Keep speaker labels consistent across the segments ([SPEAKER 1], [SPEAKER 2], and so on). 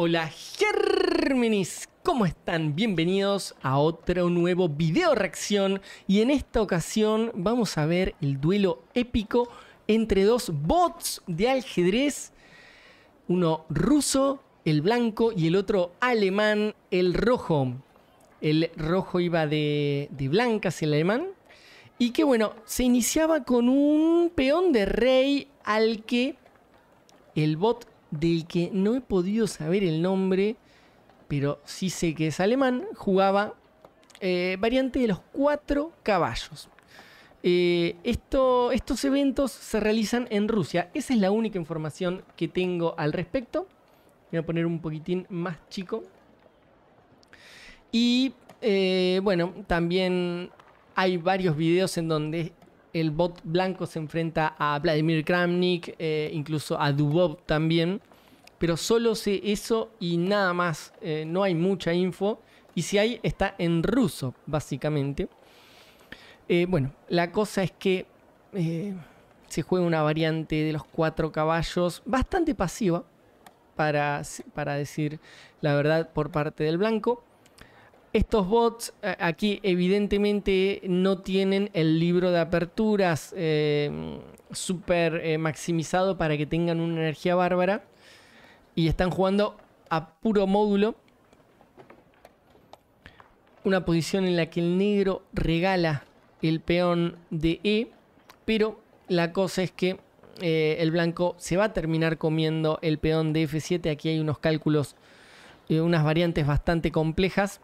[SPEAKER 1] Hola Gérmenis! ¿cómo están? Bienvenidos a otro nuevo video reacción y en esta ocasión vamos a ver el duelo épico entre dos bots de ajedrez, uno ruso, el blanco y el otro alemán, el rojo. El rojo iba de, de blancas, el alemán. Y que bueno, se iniciaba con un peón de rey al que el bot del que no he podido saber el nombre, pero sí sé que es alemán, jugaba eh, variante de los cuatro caballos. Eh, esto, estos eventos se realizan en Rusia. Esa es la única información que tengo al respecto. Voy a poner un poquitín más chico. Y eh, bueno, también hay varios videos en donde el bot blanco se enfrenta a Vladimir Kramnik, eh, incluso a Dubov también. Pero solo sé eso y nada más. Eh, no hay mucha info. Y si hay, está en ruso, básicamente. Eh, bueno, la cosa es que se juega una variante de los cuatro caballos bastante pasiva, para, para decir la verdad, por parte del blanco. Estos bots eh, aquí evidentemente no tienen el libro de aperturas eh, super eh, maximizado para que tengan una energía bárbara. Y están jugando a puro módulo. Una posición en la que el negro regala el peón de E. Pero la cosa es que el blanco se va a terminar comiendo el peón de F7. Aquí hay unos cálculos, unas variantes bastante complejas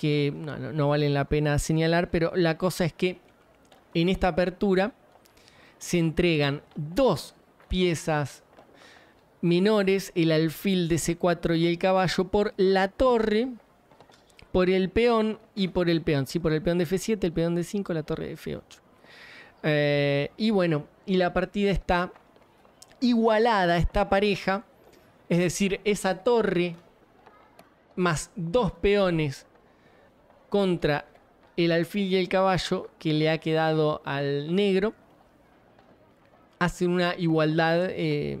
[SPEAKER 1] que no, valen la pena señalar, pero la cosa es que en esta apertura se entregan dos piezas menores, el alfil de C4 y el caballo, por la torre, por el peón y por el peón. Sí, por el peón de F7, el peón de 5, la torre de F8. Eh, y bueno, y la partida está igualada, esta pareja, es decir, esa torre más dos peones contra el alfil y el caballo que le ha quedado al negro. Hace una igualdad eh,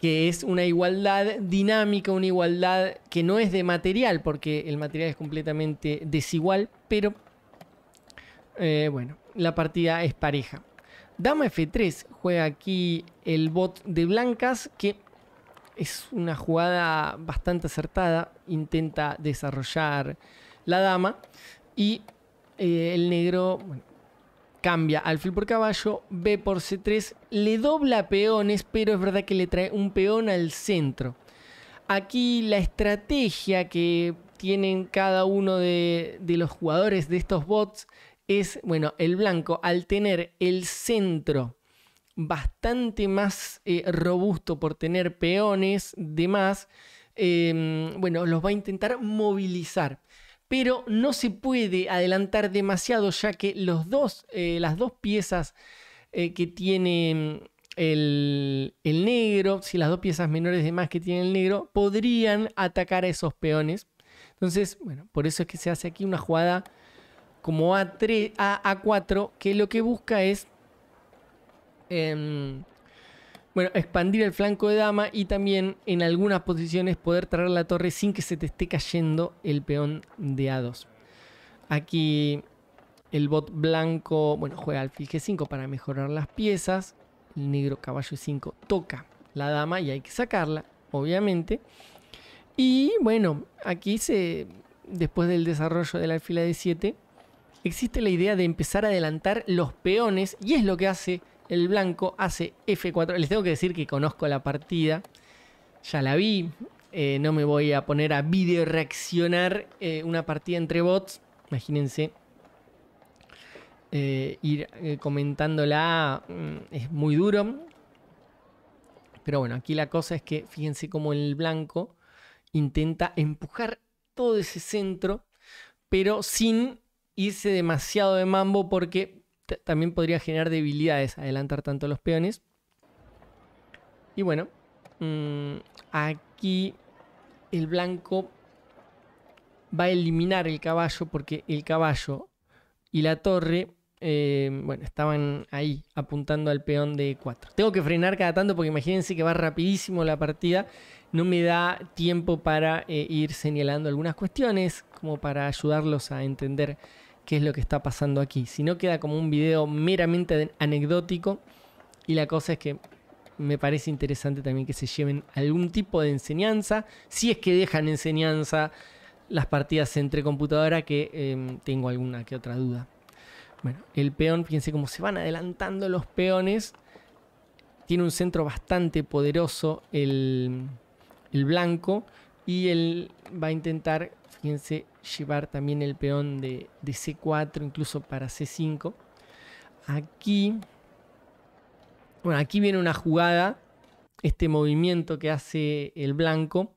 [SPEAKER 1] que es una igualdad dinámica, una igualdad que no es de material, porque el material es completamente desigual, pero eh, bueno, la partida es pareja. Dama F3 juega aquí el bot de blancas, que es una jugada bastante acertada, intenta desarrollar la dama y eh, el negro cambia al alfil por caballo, B por C3, le dobla peones, pero es verdad que le trae un peón al centro. Aquí la estrategia que tienen cada uno de, los jugadores de estos bots es, bueno, el blanco al tener el centro bastante más eh, robusto por tener peones de más, em, bueno, los va a intentar movilizar pero no se puede adelantar demasiado ya que los dos, eh, las dos piezas eh, que tiene mm, el, negro, si las dos piezas menores de más que tiene el negro, podrían atacar a esos peones. Entonces, bueno, por eso es que se hace aquí una jugada como A3, A, 3 a 4 que lo que busca es... Em, bueno, expandir el flanco de dama y también en algunas posiciones poder traer la torre sin que se te esté cayendo el peón de A2. Aquí el bot blanco, bueno, juega alfil G5 para mejorar las piezas. El negro caballo 5 toca la dama y hay que sacarla, obviamente. Y bueno, aquí se, después del desarrollo del alfil de 7 existe la idea de empezar a adelantar los peones y es lo que hace el blanco hace F4. Les tengo que decir que conozco la partida. Ya la vi. Eh, no me voy a poner a video reaccionar eh, una partida entre bots. Imagínense. Eh, ir comentándola mm, es muy duro. Pero bueno, aquí la cosa es que fíjense cómo el blanco intenta empujar todo ese centro, pero sin irse demasiado de mambo porque también podría generar debilidades adelantar tanto los peones. Y bueno, mm, aquí el blanco va a eliminar el caballo porque el caballo y la torre, eh, bueno, estaban ahí apuntando al peón de 4. Tengo que frenar cada tanto porque imagínense que va rapidísimo la partida. No me da tiempo para eh, ir señalando algunas cuestiones, como para ayudarlos a entender qué es lo que está pasando aquí. Si no queda como un video meramente anecdótico y la cosa es que me parece interesante también que se lleven algún tipo de enseñanza, si es que dejan enseñanza las partidas entre computadora, que em, tengo alguna que otra duda. Bueno, el peón, fíjense cómo se van adelantando los peones. Tiene un centro bastante poderoso el, el blanco y él va a intentar, fíjense, llevar también el peón de, C4, incluso para C5. Aquí, bueno, aquí viene una jugada, este movimiento que hace el blanco,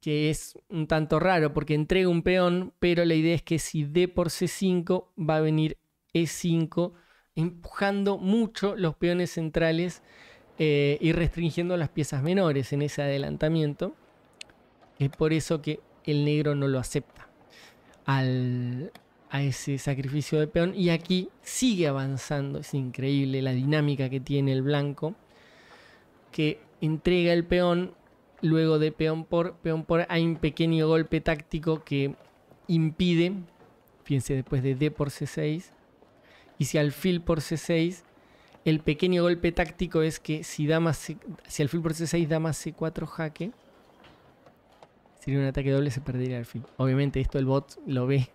[SPEAKER 1] que es un tanto raro porque entrega un peón, pero la idea es que si D por C5 va a venir E5, empujando mucho los peones centrales eh, y restringiendo las piezas menores en ese adelantamiento. Es por eso que el negro no lo acepta al, a ese sacrificio de peón. Y aquí sigue avanzando, es increíble la dinámica que tiene el blanco, que entrega el peón, luego de peón por peón por, hay un pequeño golpe táctico que impide, fíjense, después de D por C6, y si alfil por C6, el pequeño golpe táctico es que si, dama si alfil por C6, más C4 jaque, Sería un ataque doble, se perdería el alfil. Obviamente esto el bot lo ve.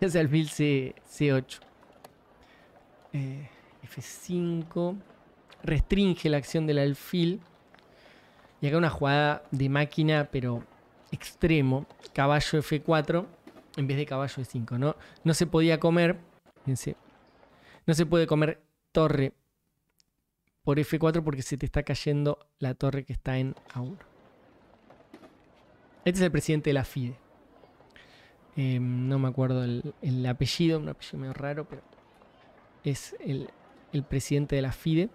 [SPEAKER 1] Es alfil C, C8. Eh, F5. Restringe la acción del alfil. Y acá una jugada de máquina, pero extremo. Caballo F4 en vez de caballo E5. No, no se podía comer. No se puede comer torre por F4 porque se te está cayendo la torre que está en A1. Este es el presidente de la FIDE. Em, no me acuerdo el, apellido, un apellido medio raro, pero es el, el presidente de la FIDE.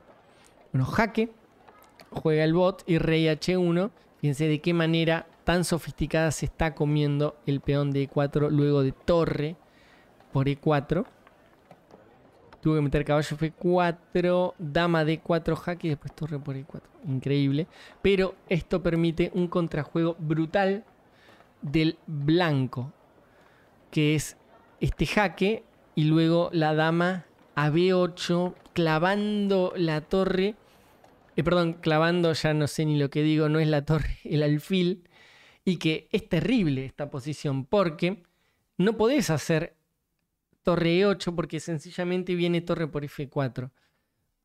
[SPEAKER 1] Bueno, Jaque juega el bot y Rey H1. Fíjense de qué manera tan sofisticada se está comiendo el peón de E4 luego de torre por E4. Tuve que meter caballo F4, dama D4 jaque y después torre por E4. Increíble. Pero esto permite un contrajuego brutal del blanco, que es este jaque y luego la dama a B8 clavando la torre. Eh, perdón, clavando, ya no sé ni lo que digo, no es la torre, el alfil. Y que es terrible esta posición porque no podés hacer torre E8 porque sencillamente viene torre por F4.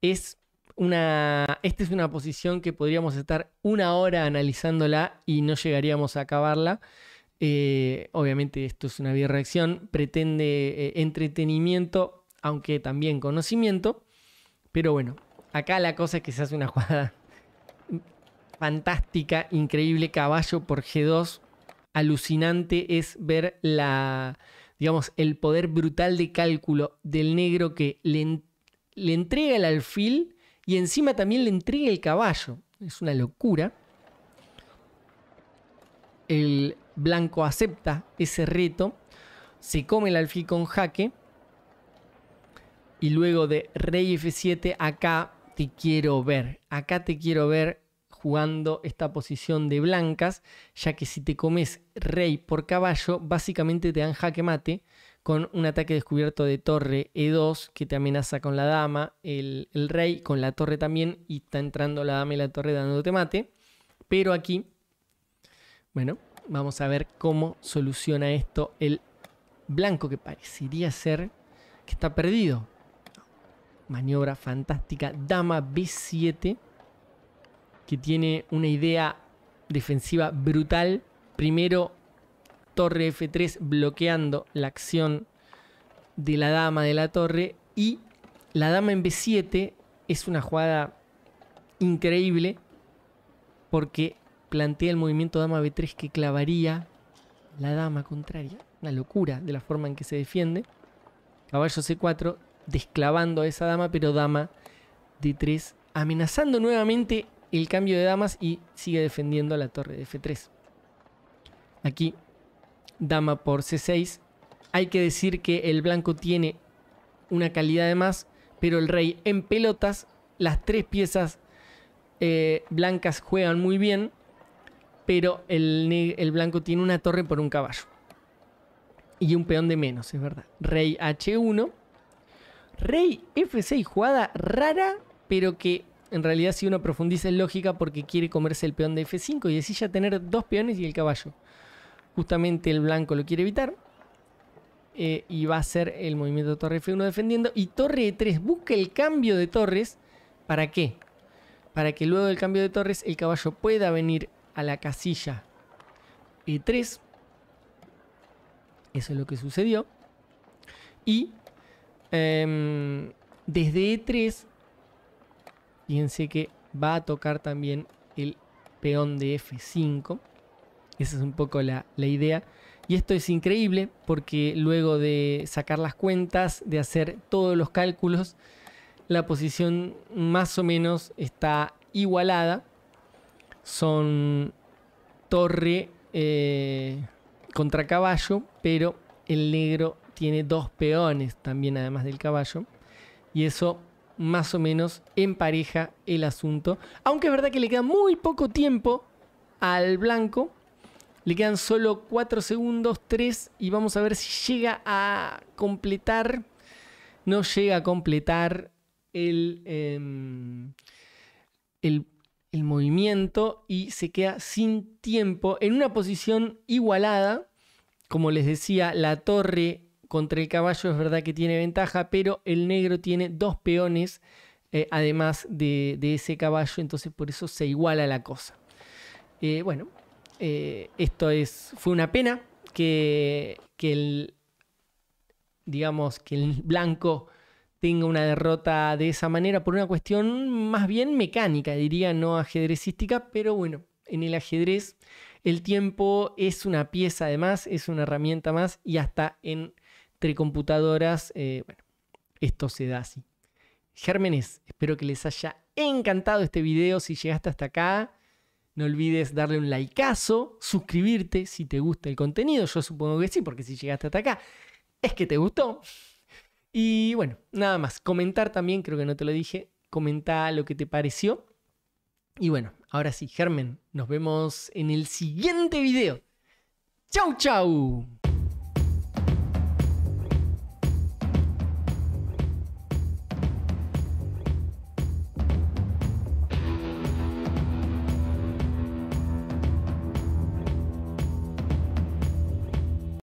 [SPEAKER 1] Es una, esta es una posición que podríamos estar una hora analizándola y no llegaríamos a acabarla. Eh, obviamente esto es una reacción. pretende eh, entretenimiento, aunque también conocimiento. Pero bueno, acá la cosa es que se hace una jugada fantástica, increíble, caballo por G2. Alucinante es ver la, digamos, el poder brutal de cálculo del negro que le, entrega el alfil y encima también le entrega el caballo. Es una locura. El blanco acepta ese reto, se come el alfil con jaque y luego de rey f7 acá te quiero ver, acá te quiero ver jugando esta posición de blancas, ya que si te comes rey por caballo, básicamente te dan jaque mate con un ataque descubierto de torre E2 que te amenaza con la dama, el, rey con la torre también y está entrando la dama y la torre dándote mate. Pero aquí, bueno, vamos a ver cómo soluciona esto el blanco que parecería ser que está perdido. Maniobra fantástica, dama B7 que tiene una idea defensiva brutal. Primero, torre F3 bloqueando la acción de la dama de la torre. Y la dama en B7 es una jugada increíble porque plantea el movimiento dama B3 que clavaría la dama contraria. Una locura de la forma en que se defiende. Caballo C4 desclavando a esa dama, pero dama D3 amenazando nuevamente el cambio de damas y sigue defendiendo a la torre de F3. Aquí, dama por C6. Hay que decir que el blanco tiene una calidad de más, pero el rey en pelotas, las tres piezas eh, blancas juegan muy bien, pero el, el blanco tiene una torre por un caballo. Y un peón de menos, es verdad. Rey H1. Rey F6, jugada rara, pero que en realidad si uno profundiza es lógica porque quiere comerse el peón de F5 y así ya tener dos peones y el caballo. Justamente el blanco lo quiere evitar. Eh, y va a ser el movimiento torre F1 defendiendo. Y torre E3 busca el cambio de torres. ¿Para qué? Para que luego del cambio de torres el caballo pueda venir a la casilla E3. Eso es lo que sucedió. Y em, desde E3 Fíjense que va a tocar también el peón de F5. Esa es un poco la, idea. Y esto es increíble porque luego de sacar las cuentas, de hacer todos los cálculos, la posición más o menos está igualada. Son torre eh, contra caballo, pero el negro tiene dos peones también además del caballo. Y eso más o menos en pareja el asunto. Aunque es verdad que le queda muy poco tiempo al blanco. Le quedan solo 4 segundos, 3 y vamos a ver si llega a completar. No llega a completar em, el, el movimiento y se queda sin tiempo en una posición igualada. Como les decía, la torre contra el caballo es verdad que tiene ventaja, pero el negro tiene dos peones eh, además de, ese caballo, entonces por eso se iguala la cosa. Eh, bueno, eh, esto es, fue una pena que, que el, digamos, que el blanco tenga una derrota de esa manera por una cuestión más bien mecánica, diría, no ajedrecística, pero bueno, en el ajedrez el tiempo es una pieza además, es una herramienta más y hasta en computadoras. Eh, bueno, esto se da así. Gérmenes, espero que les haya encantado este video. Si llegaste hasta acá, no olvides darle un likeazo, suscribirte si te gusta el contenido. Yo supongo que sí, porque si llegaste hasta acá, es que te gustó. Y bueno, nada más. Comentar también, creo que no te lo dije. Comenta lo que te pareció. Y bueno, ahora sí, Germen, nos vemos en el siguiente video. ¡Chau, chau!